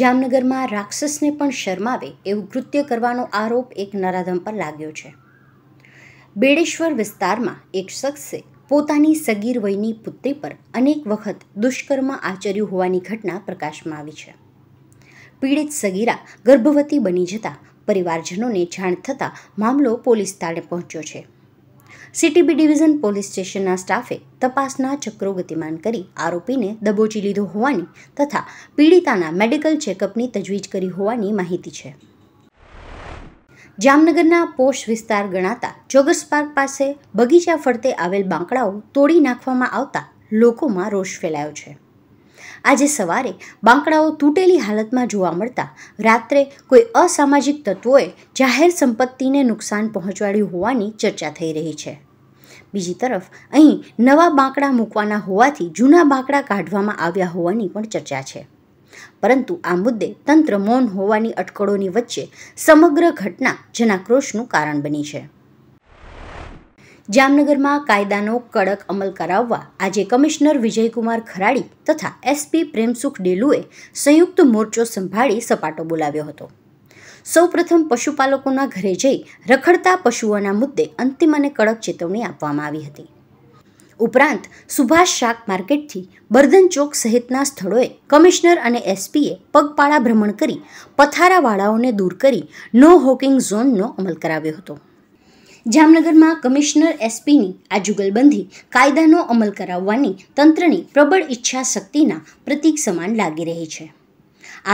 જામનગરમાં રાક્ષસને પણ શરમાવે એવું કૃત્ય કરવાનો આરોપ એક નરાધમ પર લાગ્યો છે બેડેશ્વર વિસ્તારમાં એક શખ્સે પોતાની સગીર વયની પુત્રી પર અનેક વખત દુષ્કર્મ આચર્યું હોવાની ઘટના પ્રકાશમાં આવી છે પીડિત સગીરા ગર્ભવતી બની જતા પરિવારજનોને જાણ થતાં મામલો પોલીસ તાળે પહોંચ્યો છે સીટીબી ડિવિઝન પોલીસ સ્ટેશનના સ્ટાફે તપાસના ચક્રો ગતિમાન કરી આરોપીને દબોચી લીધો હોવાની તથા પીડિતાના મેડિકલ ચેકઅપની તજવીજ કરી હોવાની માહિતી છે જામનગરના પોષ વિસ્તાર ગણાતા ચોગસ પાર્ક પાસે બગીચા ફરતે આવેલ બાંકડાઓ તોડી નાખવામાં આવતા લોકોમાં રોષ ફેલાયો છે આજે સવારે બાંકડાઓ તૂટેલી હાલતમાં જોવા મળતા રાત્રે કોઈ અસામાજિક તત્વોએ જાહેર સંપત્તિને નુકસાન પહોંચાડ્યું હોવાની ચર્ચા થઈ રહી છે બીજી તરફ અહીં નવા બાંકડા મૂકવાના હોવાથી જૂના બાંકડા કાઢવામાં આવ્યા હોવાની પણ ચર્ચા છે પરંતુ આ મુદ્દે તંત્ર મૌન હોવાની અટકળોની વચ્ચે સમગ્ર ઘટના જનાક્રોશનું કારણ બની છે જામનગરમાં કાયદાનો કડક અમલ કરાવવા આજે કમિશનર વિજયકુમાર ખરાડી તથા એસપી પ્રેમસુખ ડેલુએ સંયુક્ત મોરચો સંભાળી સપાટો બોલાવ્યો હતો સૌપ્રથમ પશુપાલકોના ઘરે જઈ રખડતા પશુઓના મુદ્દે અંતિમ અને કડક ચેતવણી આપવામાં આવી હતી ઉપરાંત સુભાષ શાક માર્કેટથી બર્ધન ચોક સહિતના સ્થળોએ કમિશનર અને એસપીએ પગપાળા ભ્રમણ કરી પથારાવાળાઓને દૂર કરી નો હોકિંગ ઝોનનો અમલ કરાવ્યો હતો જામનગરમાં કમિશનર એસપીની આ જુગલબંધી કાયદાનો અમલ કરાવવાની તંત્રની પ્રબળ ઈચ્છા શક્તિના પ્રતીક સમાન લાગી રહી છે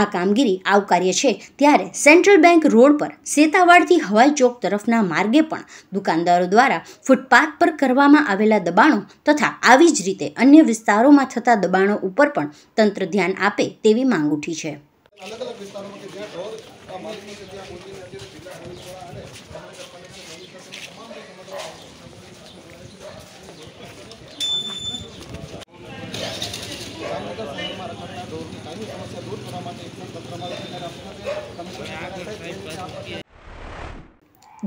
આ કામગીરી આવકાર્ય છે ત્યારે સેન્ટ્રલ બેંક રોડ પર સેતાવાડથી હવાઈ ચોક તરફના માર્ગે પણ દુકાનદારો દ્વારા ફૂટપાથ પર કરવામાં આવેલા દબાણો તથા આવી જ રીતે અન્ય વિસ્તારોમાં થતા દબાણો ઉપર પણ તંત્ર ધ્યાન આપે તેવી માંગ ઉઠી છે અલગ અલગ વિસ્તારોમાં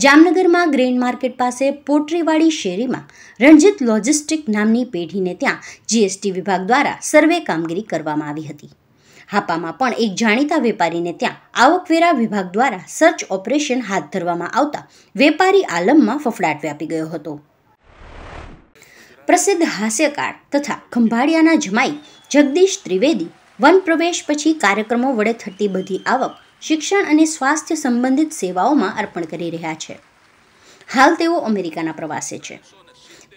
જામનગરમાં ગ્રેન માર્કેટ પાસે પોટરીવાડી શેરીમાં રણજિત લોજિસ્ટિક નામની પેઢીને ત્યાં જીએસટી વિભાગ દ્વારા સર્વે કામગીરી કરવામાં આવી હતી હાપામાં પણ એક જાણીતા વેપારીને ત્યાં આવકવેરા વિભાગ દ્વારા સર્ચ ઓપરેશન હાથ ધરવામાં આવતા વેપારી આલમમાં ફફડાટ વ્યાપી ગયો હતો પ્રસિદ્ધ હાસ્યકાર તથા ખંભાળિયાના જમાઈ જગદીશ ત્રિવેદી વન પ્રવેશ પછી કાર્યક્રમો વડે થતી બધી આવક શિક્ષણ અને સ્વાસ્થ્ય સંબંધિત સેવાઓમાં અર્પણ કરી રહ્યા છે હાલ તેઓ અમેરિકાના પ્રવાસે છે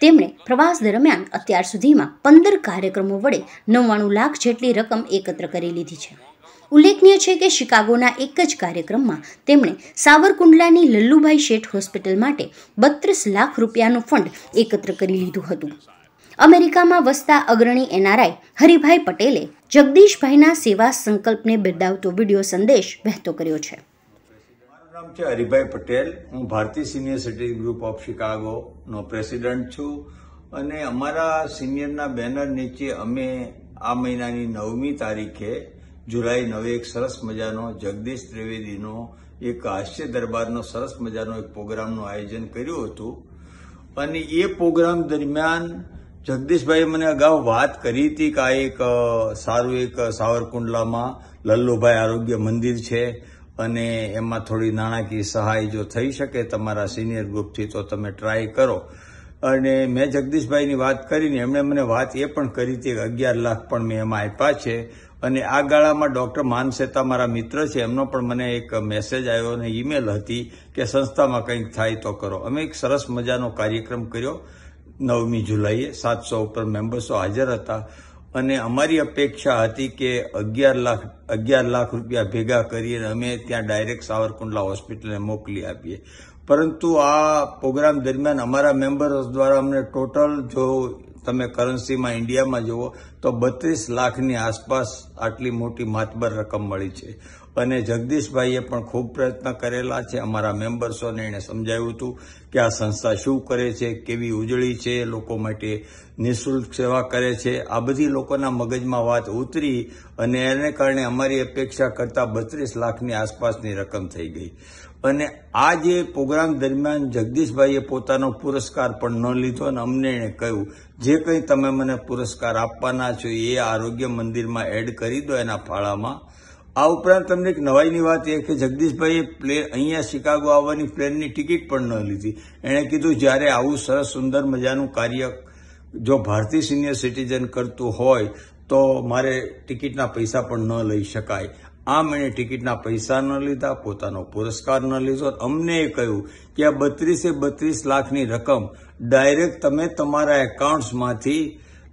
તેમણે પ્રવાસ દરમિયાન અત્યાર સુધીમાં પંદર કાર્યક્રમો વડે નવ્વાણું લાખ જેટલી રકમ એકત્ર કરી લીધી છે ઉલ્લેખનીય છે કે શિકાગોના એક જ કાર્યક્રમમાં તેમણે સાવરકુંડલાની લલ્લુભાઈ શેઠ હોસ્પિટલ માટે બત્રીસ લાખ રૂપિયાનું ફંડ એકત્ર કરી લીધું હતું અમેરિકામાં વસતા અગ્રણી એનઆરઆઈ હરિભાઈ પટેલે જગદીશભાઈના સેવા સંકલ્પને બિરદાવતો વિડીયો સંદેશ વહેતો કર્યો છે નામ છે હરિભાઈ પટેલ હું ભારતીય સિનિયર સિટી ગ્રુપ ઓફ શિકાગોનો પ્રેસિડેન્ટ છું અને અમારા સિનિયરના બેનર નીચે અમે આ મહિનાની નવમી તારીખે જુલાઈ નવે એક સરસ મજાનો જગદીશ ત્રિવેદીનો એક હાસ્ય દરબારનો સરસ મજાનો એક પ્રોગ્રામનું આયોજન કર્યું હતું અને એ પ્રોગ્રામ દરમિયાન જગદીશભાઈએ મને અગાઉ વાત કરી હતી કે આ એક સારું એક સાવરકુંડલામાં લલ્લુભાઈ આરોગ્ય મંદિર છે અને એમાં થોડી નાણાકીય સહાય જો થઈ શકે તમારા સિનિયર ગ્રુપથી તો તમે ટ્રાય કરો અને મેં જગદીશભાઈની વાત કરીને એમણે મને વાત એ પણ કરી હતી કે અગિયાર લાખ પણ મેં એમાં આપ્યા છે અને આ ગાળામાં ડૉક્ટર માનસેતા મારા મિત્ર છે એમનો પણ મને એક મેસેજ આવ્યો અને ઈમેલ હતી કે સંસ્થામાં કંઈક થાય તો કરો અમે એક સરસ મજાનો કાર્યક્રમ કર્યો નવમી જુલાઈએ સાતસો ઉપર મેમ્બર્સો હાજર હતા અને અમારી અપેક્ષા હતી કે અગિયાર લાખ અગિયાર લાખ રૂપિયા ભેગા કરીને અમે ત્યાં ડાયરેક્ટ સાવરકુંડલા હોસ્પિટલને મોકલી આપીએ પરંતુ આ પ્રોગ્રામ દરમિયાન અમારા મેમ્બર્સ દ્વારા અમને ટોટલ જો તમે કરન્સીમાં ઇન્ડિયામાં જુઓ તો બત્રીસ લાખની આસપાસ આટલી મોટી માતબર રકમ મળી છે અને જગદીશભાઈએ પણ ખૂબ પ્રયત્ન કરેલા છે અમારા મેમ્બર્સોને એણે સમજાવ્યું હતું કે આ સંસ્થા શું કરે છે કેવી ઉજળી છે લોકો માટે નિઃશુલ્ક સેવા કરે છે આ બધી લોકોના મગજમાં વાત ઉતરી અને એને કારણે અમારી અપેક્ષા કરતાં બત્રીસ લાખની આસપાસની રકમ થઈ ગઈ અને આ જે પ્રોગ્રામ દરમિયાન જગદીશભાઈએ પોતાનો પુરસ્કાર પણ ન લીધો અને અમને એણે કહ્યું જે કંઈ તમે મને પુરસ્કાર આપવાના છો એ આરોગ્ય મંદિરમાં એડ કરી દો એના ફાળામાં આ ઉપરાંત તમને એક નવાઈની વાત એ કે જગદીશભાઈએ પ્લેન અહીંયા શિકાગો આવવાની પ્લેનની ટિકિટ પણ ન લીધી એણે કીધું જ્યારે આવું સરસ સુંદર મજાનું કાર્ય જો ભારતીય સિનિયર સિટીઝન કરતું હોય તો મારે ટિકિટના પૈસા પણ ન લઈ શકાય આમ એણે ટિકિટના પૈસા ન લીધા પોતાનો પુરસ્કાર ન લીધો અમને એ કહ્યું કે આ બત્રીસે બત્રીસ લાખની રકમ ડાયરેક્ટ તમે તમારા એકાઉન્ટ્સમાંથી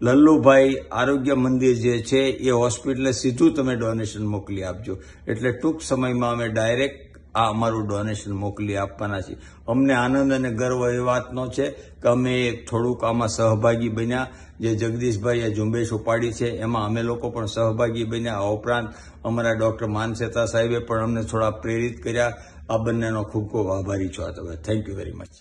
લલ્લુભાઈ આરોગ્ય મંદિર જે છે એ હોસ્પિટલે સીધું તમે ડોનેશન મોકલી આપજો એટલે ટૂંક સમયમાં અમે ડાયરેક્ટ આ અમારું ડોનેશન મોકલી આપવાના છીએ અમને આનંદ અને ગર્વ એ વાતનો છે કે અમે થોડુંક આમાં સહભાગી બન્યા જે જગદીશભાઈએ ઝુંબેશ ઉપાડી છે એમાં અમે લોકો પણ સહભાગી બન્યા આ ઉપરાંત અમારા ડૉક્ટર માનસેતા સાહેબે પણ અમને થોડા પ્રેરિત કર્યા આ બંનેનો ખૂબ ખૂબ આભારી છો આ તમે થેન્ક યુ વેરી મચ